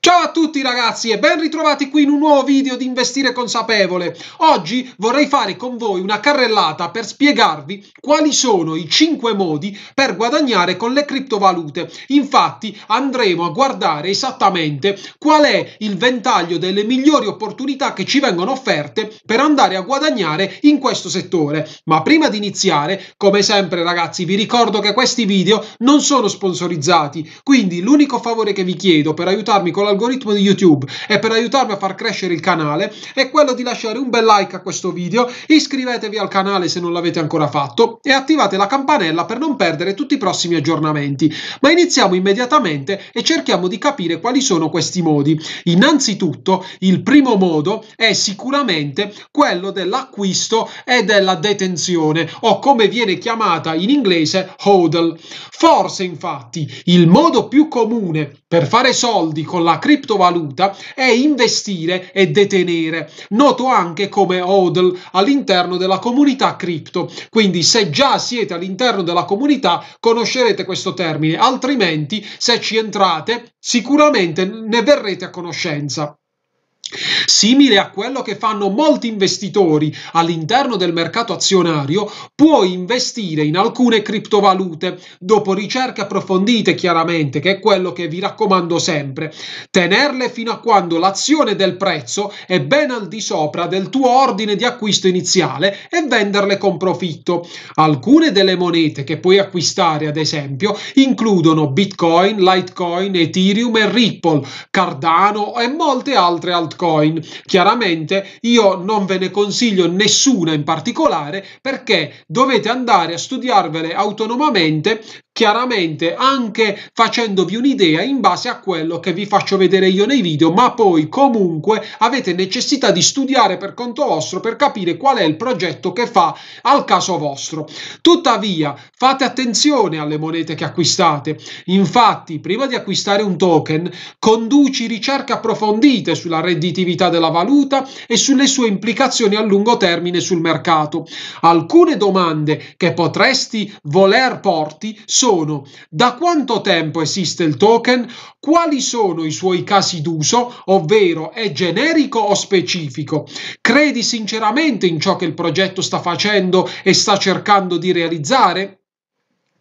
Ciao a tutti ragazzi e ben ritrovati qui in un nuovo video di Investire Consapevole. Oggi vorrei fare con voi una carrellata per spiegarvi quali sono i 5 modi per guadagnare con le criptovalute. Infatti andremo a guardare esattamente qual è il ventaglio delle migliori opportunità che ci vengono offerte per andare a guadagnare in questo settore. Ma prima di iniziare, come sempre ragazzi, vi ricordo che questi video non sono sponsorizzati, quindi l'unico favore che vi chiedo per aiutarmi aiutarmi con l'algoritmo di YouTube e per aiutarmi a far crescere il canale è quello di lasciare un bel like a questo video, iscrivetevi al canale se non l'avete ancora fatto e attivate la campanella per non perdere tutti i prossimi aggiornamenti. Ma iniziamo immediatamente e cerchiamo di capire quali sono questi modi. Innanzitutto, il primo modo è sicuramente quello dell'acquisto e della detenzione o come viene chiamata in inglese hodl. Forse infatti il modo più comune per fare soldi con con la criptovaluta è investire e detenere, noto anche come hodl all'interno della comunità cripto. Quindi se già siete all'interno della comunità conoscerete questo termine, altrimenti se ci entrate sicuramente ne verrete a conoscenza. Simile a quello che fanno molti investitori all'interno del mercato azionario, puoi investire in alcune criptovalute dopo ricerche approfondite chiaramente, che è quello che vi raccomando sempre, tenerle fino a quando l'azione del prezzo è ben al di sopra del tuo ordine di acquisto iniziale e venderle con profitto. Alcune delle monete che puoi acquistare, ad esempio, includono Bitcoin, Litecoin, Ethereum e Ripple, Cardano e molte altre altcoin altcoin. Chiaramente io non ve ne consiglio nessuna in particolare perché dovete andare a studiarvele autonomamente chiaramente anche facendovi un'idea in base a quello che vi faccio vedere io nei video, ma poi comunque avete necessità di studiare per conto vostro per capire qual è il progetto che fa al caso vostro. Tuttavia, fate attenzione alle monete che acquistate. Infatti, prima di acquistare un token, conduci ricerche approfondite sulla redditività della valuta e sulle sue implicazioni a lungo termine sul mercato. Alcune domande che potresti voler porti sono sono, da quanto tempo esiste il token, quali sono i suoi casi d'uso, ovvero è generico o specifico. Credi sinceramente in ciò che il progetto sta facendo e sta cercando di realizzare?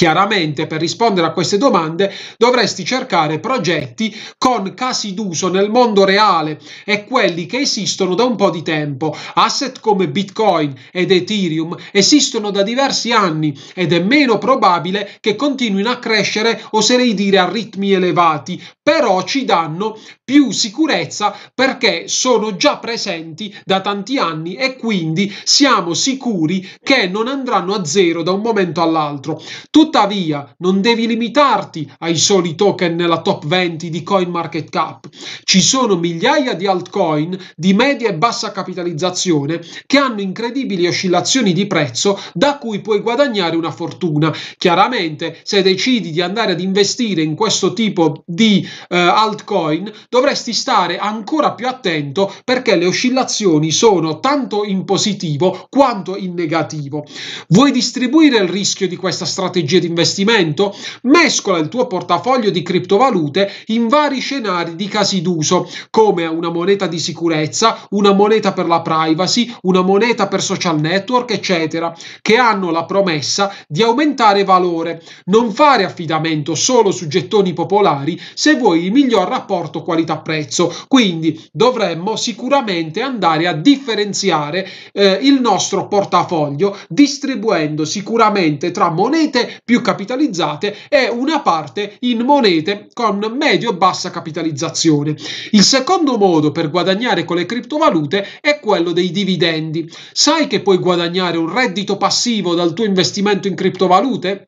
Chiaramente per rispondere a queste domande dovresti cercare progetti con casi d'uso nel mondo reale e quelli che esistono da un po' di tempo. Asset come Bitcoin ed Ethereum esistono da diversi anni ed è meno probabile che continuino a crescere, oserei dire, a ritmi elevati, però ci danno più sicurezza perché sono già presenti da tanti anni e quindi siamo sicuri che non andranno a zero da un momento all'altro. Tuttavia, non devi limitarti ai soli token nella top 20 di CoinMarketCap. Ci sono migliaia di altcoin di media e bassa capitalizzazione che hanno incredibili oscillazioni di prezzo da cui puoi guadagnare una fortuna. Chiaramente, se decidi di andare ad investire in questo tipo di eh, altcoin, dovresti stare ancora più attento perché le oscillazioni sono tanto in positivo quanto in negativo. Vuoi distribuire il rischio di questa strategia di investimento? Mescola il tuo portafoglio di criptovalute in vari scenari di casi d'uso, come una moneta di sicurezza, una moneta per la privacy, una moneta per social network, eccetera, che hanno la promessa di aumentare valore. Non fare affidamento solo su gettoni popolari se vuoi il miglior rapporto qualità qualità prezzo. Quindi dovremmo sicuramente andare a differenziare eh, il nostro portafoglio distribuendo sicuramente tra monete più capitalizzate e una parte in monete con medio-bassa capitalizzazione. Il secondo modo per guadagnare con le criptovalute è quello dei dividendi. Sai che puoi guadagnare un reddito passivo dal tuo investimento in criptovalute?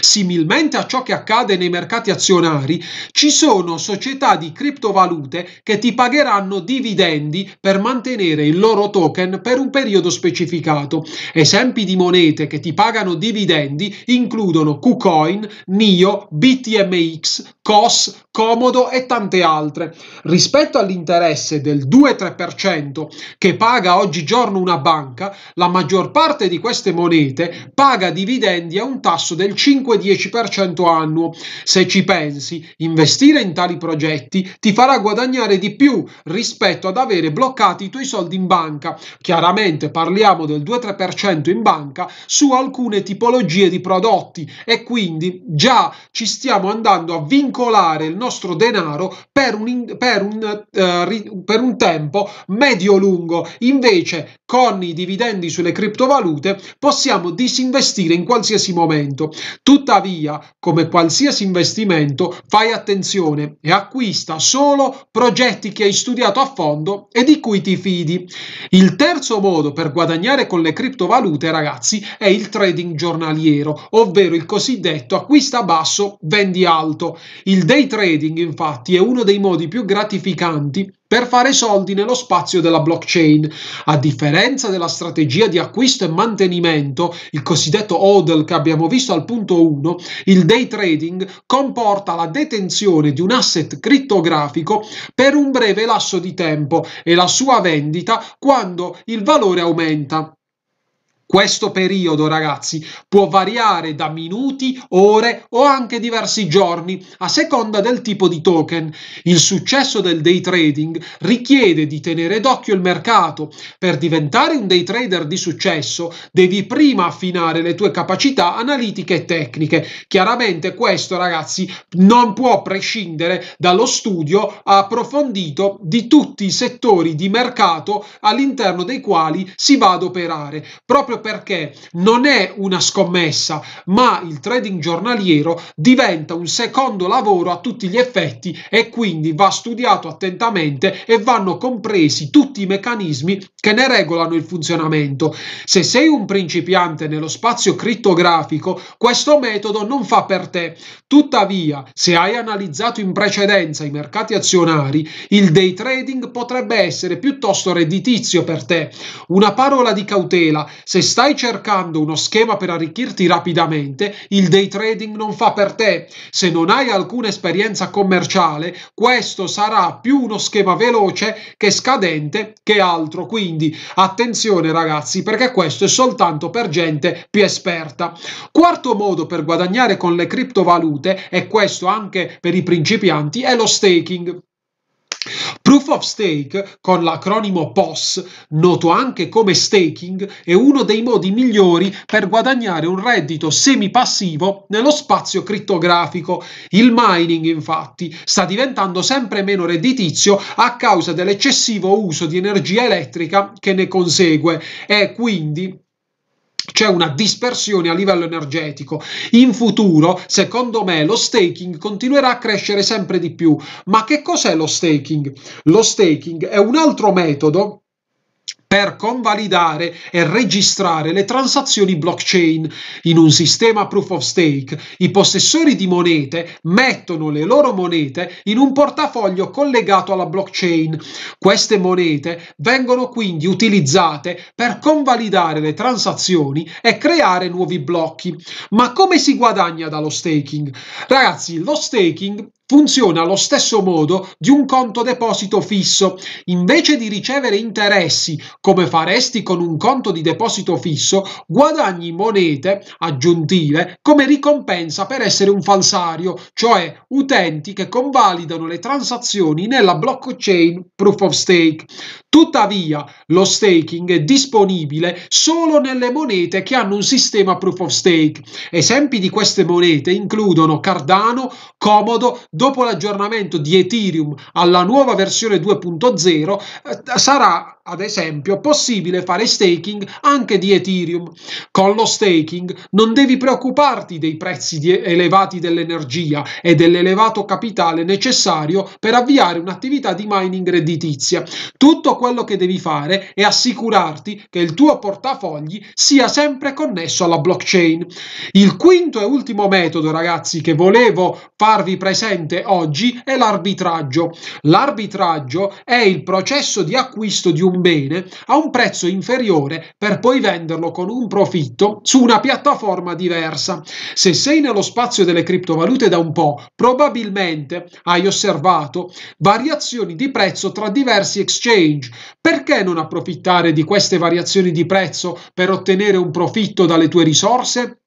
Similmente a ciò che accade nei mercati azionari, ci sono società di criptovalute che ti pagheranno dividendi per mantenere il loro token per un periodo specificato. Esempi di monete che ti pagano dividendi includono KuCoin, NIO, BTMX, COS, Comodo e tante altre. Rispetto all'interesse del 2-3% che paga oggigiorno una banca, la maggior parte di queste monete paga dividendi a un tasso del 5-10% annuo. Se ci pensi, investire in tali progetti ti farà guadagnare di più rispetto ad avere bloccati i tuoi soldi in banca. Chiaramente parliamo del 2-3% in banca su alcune tipologie di prodotti e quindi già ci stiamo andando a vincolare circolare il nostro denaro per un, per un, uh, per un tempo medio-lungo. Invece, con i dividendi sulle criptovalute, possiamo disinvestire in qualsiasi momento. Tuttavia, come qualsiasi investimento, fai attenzione e acquista solo progetti che hai studiato a fondo e di cui ti fidi. Il terzo modo per guadagnare con le criptovalute, ragazzi, è il trading giornaliero, ovvero il cosiddetto acquista basso, vendi alto. Il day trading infatti è uno dei modi più gratificanti per fare soldi nello spazio della blockchain. A differenza della strategia di acquisto e mantenimento, il cosiddetto hodl che abbiamo visto al punto 1, il day trading comporta la detenzione di un asset criptografico per un breve lasso di tempo e la sua vendita quando il valore aumenta. Questo periodo, ragazzi, può variare da minuti, ore o anche diversi giorni a seconda del tipo di token. Il successo del day trading richiede di tenere d'occhio il mercato. Per diventare un day trader di successo, devi prima affinare le tue capacità analitiche e tecniche. Chiaramente questo, ragazzi, non può prescindere dallo studio approfondito di tutti i settori di mercato all'interno dei quali si va ad operare, proprio perché non è una scommessa, ma il trading giornaliero diventa un secondo lavoro a tutti gli effetti e quindi va studiato attentamente e vanno compresi tutti i meccanismi che ne regolano il funzionamento. Se sei un principiante nello spazio criptografico, questo metodo non fa per te. Tuttavia, se hai analizzato in precedenza i mercati azionari, il day trading potrebbe essere piuttosto redditizio per te. Una parola di cautela, se stai cercando uno schema per arricchirti rapidamente, il day trading non fa per te. Se non hai alcuna esperienza commerciale, questo sarà più uno schema veloce che scadente che altro. Quindi attenzione ragazzi, perché questo è soltanto per gente più esperta. Quarto modo per guadagnare con le criptovalute, e questo anche per i principianti, è lo staking. Proof of Stake, con l'acronimo POS, noto anche come staking, è uno dei modi migliori per guadagnare un reddito semipassivo nello spazio criptografico. Il mining, infatti, sta diventando sempre meno redditizio a causa dell'eccessivo uso di energia elettrica che ne consegue e quindi c'è una dispersione a livello energetico. In futuro, secondo me, lo staking continuerà a crescere sempre di più. Ma che cos'è lo staking? Lo staking è un altro metodo per convalidare e registrare le transazioni blockchain. In un sistema proof of stake, i possessori di monete mettono le loro monete in un portafoglio collegato alla blockchain. Queste monete vengono quindi utilizzate per convalidare le transazioni e creare nuovi blocchi. Ma come si guadagna dallo staking? Ragazzi, lo staking funziona allo stesso modo di un conto deposito fisso. Invece di ricevere interessi come faresti con un conto di deposito fisso, guadagni monete aggiuntive come ricompensa per essere un falsario, cioè utenti che convalidano le transazioni nella blockchain proof of stake. Tuttavia, lo staking è disponibile solo nelle monete che hanno un sistema proof of stake. Esempi di queste monete includono Cardano, Comodo, dopo l'aggiornamento di Ethereum alla nuova versione 2.0 eh, sarà ad esempio, possibile fare staking anche di Ethereum. Con lo staking non devi preoccuparti dei prezzi elevati dell'energia e dell'elevato capitale necessario per avviare un'attività di mining redditizia. Tutto quello che devi fare è assicurarti che il tuo portafogli sia sempre connesso alla blockchain. Il quinto e ultimo metodo, ragazzi, che volevo farvi presente oggi è l'arbitraggio. L'arbitraggio è il processo di acquisto di un bene a un prezzo inferiore per poi venderlo con un profitto su una piattaforma diversa. Se sei nello spazio delle criptovalute da un po', probabilmente hai osservato variazioni di prezzo tra diversi exchange perché non approfittare di queste variazioni di prezzo per ottenere un profitto dalle tue risorse?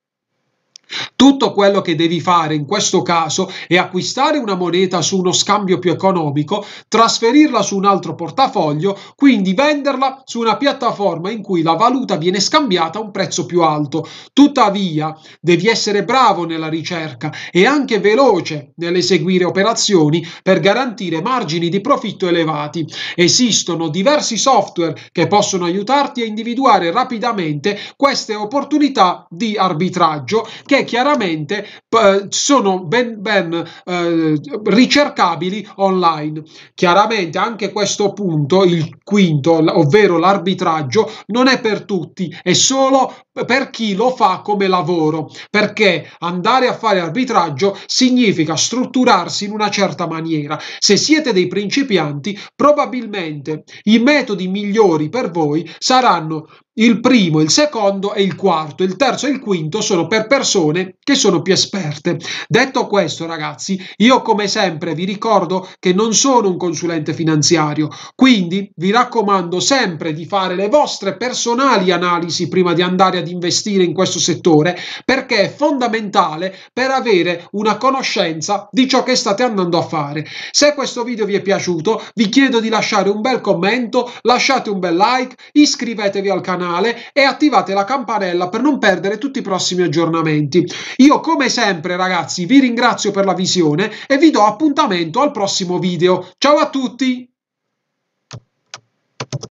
Tutto quello che devi fare in questo caso è acquistare una moneta su uno scambio più economico, trasferirla su un altro portafoglio, quindi venderla su una piattaforma in cui la valuta viene scambiata a un prezzo più alto. Tuttavia, devi essere bravo nella ricerca e anche veloce nell'eseguire operazioni per garantire margini di profitto elevati. Esistono diversi software che possono aiutarti a individuare rapidamente queste opportunità di arbitraggio che chiaramente eh, sono ben, ben eh, ricercabili online. Chiaramente anche questo punto, il quinto, ovvero l'arbitraggio, non è per tutti, è solo per chi lo fa come lavoro, perché andare a fare arbitraggio significa strutturarsi in una certa maniera. Se siete dei principianti, probabilmente i metodi migliori per voi saranno il primo, il secondo e il quarto, il terzo e il quinto sono per persone che sono più esperte. Detto questo, ragazzi, io come sempre vi ricordo che non sono un consulente finanziario, quindi vi raccomando sempre di fare le vostre personali analisi prima di andare ad investire in questo settore, perché è fondamentale per avere una conoscenza di ciò che state andando a fare. Se questo video vi è piaciuto, vi chiedo di lasciare un bel commento, lasciate un bel like, iscrivetevi al canale canale e attivate la campanella per non perdere tutti i prossimi aggiornamenti. Io come sempre ragazzi vi ringrazio per la visione e vi do appuntamento al prossimo video. Ciao a tutti!